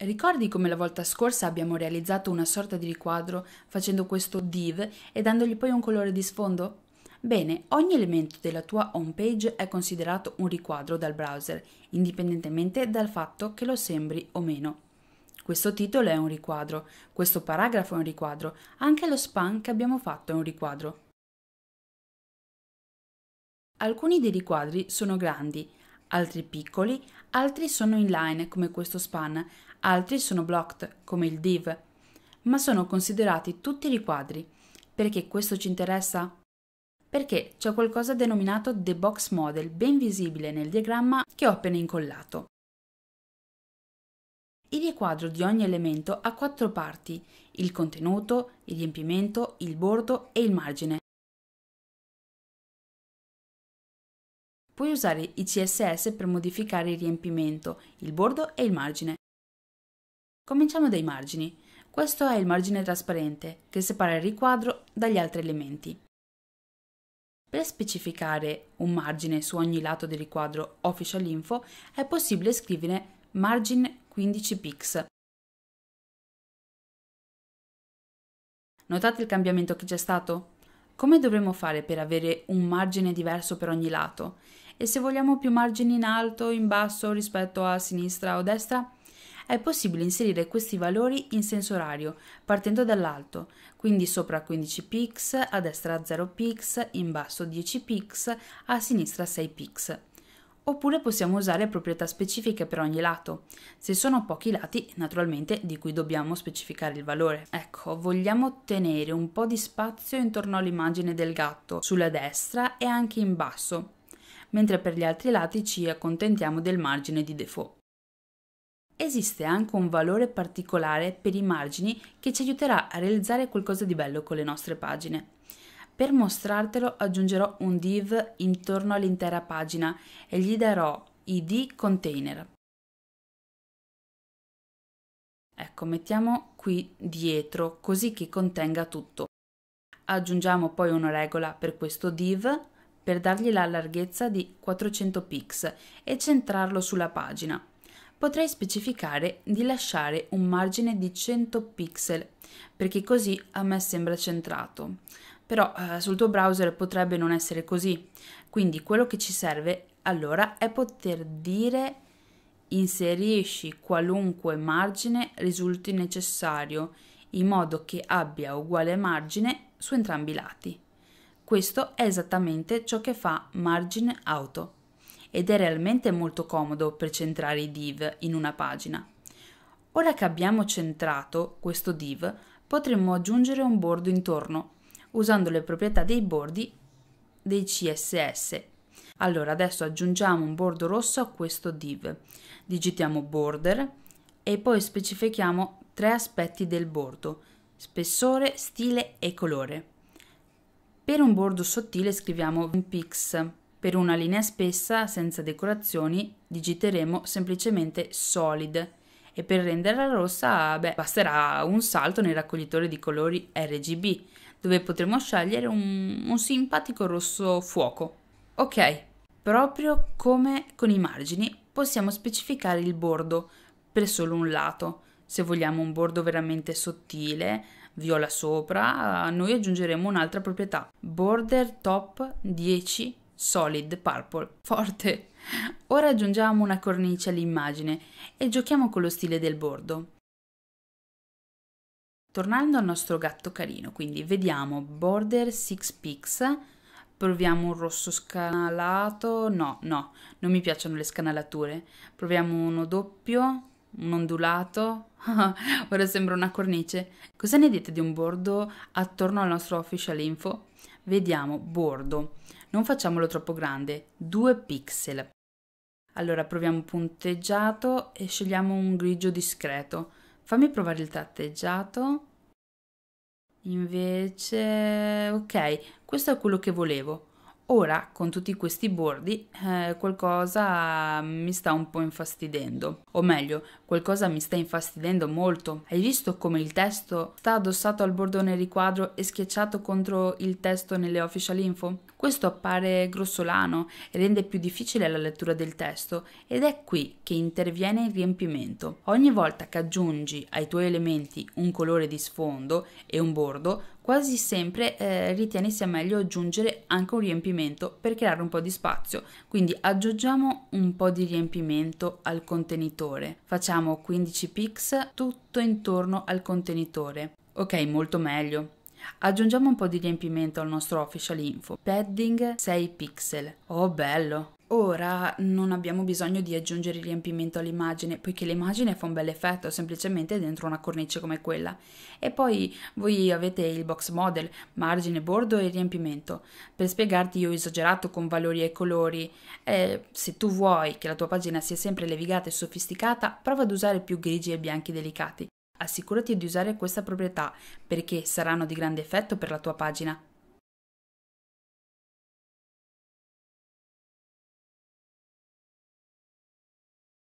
Ricordi come la volta scorsa abbiamo realizzato una sorta di riquadro facendo questo div e dandogli poi un colore di sfondo? Bene, ogni elemento della tua home page è considerato un riquadro dal browser, indipendentemente dal fatto che lo sembri o meno. Questo titolo è un riquadro, questo paragrafo è un riquadro, anche lo span che abbiamo fatto è un riquadro. Alcuni dei riquadri sono grandi, altri piccoli, altri sono inline come questo span, altri sono blocked, come il div, ma sono considerati tutti riquadri. Perché questo ci interessa? Perché c'è qualcosa denominato The Box Model ben visibile nel diagramma che ho appena incollato. Il riquadro di ogni elemento ha quattro parti, il contenuto, il riempimento, il bordo e il margine. Puoi usare i CSS per modificare il riempimento, il bordo e il margine. Cominciamo dai margini. Questo è il margine trasparente che separa il riquadro dagli altri elementi. Per specificare un margine su ogni lato del riquadro Official Info è possibile scrivere margin 15 pix. Notate il cambiamento che c'è stato? Come dovremmo fare per avere un margine diverso per ogni lato? E se vogliamo più margini in alto o in basso rispetto a sinistra o destra? è possibile inserire questi valori in senso orario, partendo dall'alto, quindi sopra 15 px, a destra 0 px, in basso 10 px, a sinistra 6 px. Oppure possiamo usare proprietà specifiche per ogni lato, se sono pochi lati naturalmente di cui dobbiamo specificare il valore. Ecco, vogliamo ottenere un po' di spazio intorno all'immagine del gatto, sulla destra e anche in basso, mentre per gli altri lati ci accontentiamo del margine di default esiste anche un valore particolare per i margini che ci aiuterà a realizzare qualcosa di bello con le nostre pagine. Per mostrartelo aggiungerò un div intorno all'intera pagina e gli darò id container. Ecco, mettiamo qui dietro così che contenga tutto. Aggiungiamo poi una regola per questo div per dargli la larghezza di 400 pix e centrarlo sulla pagina potrei specificare di lasciare un margine di 100 pixel, perché così a me sembra centrato. Però eh, sul tuo browser potrebbe non essere così, quindi quello che ci serve allora è poter dire inserisci qualunque margine risulti necessario, in modo che abbia uguale margine su entrambi i lati. Questo è esattamente ciò che fa margine auto ed è realmente molto comodo per centrare i div in una pagina. Ora che abbiamo centrato questo div, potremmo aggiungere un bordo intorno usando le proprietà dei bordi dei CSS. Allora adesso aggiungiamo un bordo rosso a questo div, digitiamo border e poi specifichiamo tre aspetti del bordo, spessore, stile e colore. Per un bordo sottile scriviamo un pix per una linea spessa, senza decorazioni, digiteremo semplicemente solid e per renderla rossa beh, basterà un salto nel raccoglitore di colori RGB dove potremo scegliere un, un simpatico rosso fuoco. Ok, proprio come con i margini possiamo specificare il bordo per solo un lato. Se vogliamo un bordo veramente sottile, viola sopra, noi aggiungeremo un'altra proprietà, border top 10 solid purple, forte. Ora aggiungiamo una cornice all'immagine e giochiamo con lo stile del bordo. Tornando al nostro gatto carino, quindi vediamo border 6 pix, proviamo un rosso scanalato, no, no, non mi piacciono le scanalature, proviamo uno doppio, un ondulato, ora sembra una cornice. Cosa ne dite di un bordo attorno al nostro official info? Vediamo bordo. Non facciamolo troppo grande, 2 pixel. Allora proviamo punteggiato e scegliamo un grigio discreto. Fammi provare il tratteggiato. Invece, ok, questo è quello che volevo. Ora, con tutti questi bordi, eh, qualcosa mi sta un po' infastidendo. O meglio, qualcosa mi sta infastidendo molto. Hai visto come il testo sta addossato al bordone riquadro e schiacciato contro il testo nelle official info? Questo appare grossolano e rende più difficile la lettura del testo ed è qui che interviene il riempimento. Ogni volta che aggiungi ai tuoi elementi un colore di sfondo e un bordo, quasi sempre eh, ritiene sia meglio aggiungere anche un riempimento per creare un po' di spazio. Quindi aggiungiamo un po' di riempimento al contenitore. Facciamo 15 pix tutto intorno al contenitore. Ok, molto meglio. Aggiungiamo un po' di riempimento al nostro official info. Padding 6 pixel. Oh bello! Ora non abbiamo bisogno di aggiungere riempimento all'immagine, poiché l'immagine fa un bel effetto semplicemente dentro una cornice come quella. E poi voi avete il box model, margine bordo e riempimento. Per spiegarti io ho esagerato con valori e colori. E se tu vuoi che la tua pagina sia sempre levigata e sofisticata, prova ad usare più grigi e bianchi delicati. Assicurati di usare questa proprietà perché saranno di grande effetto per la tua pagina.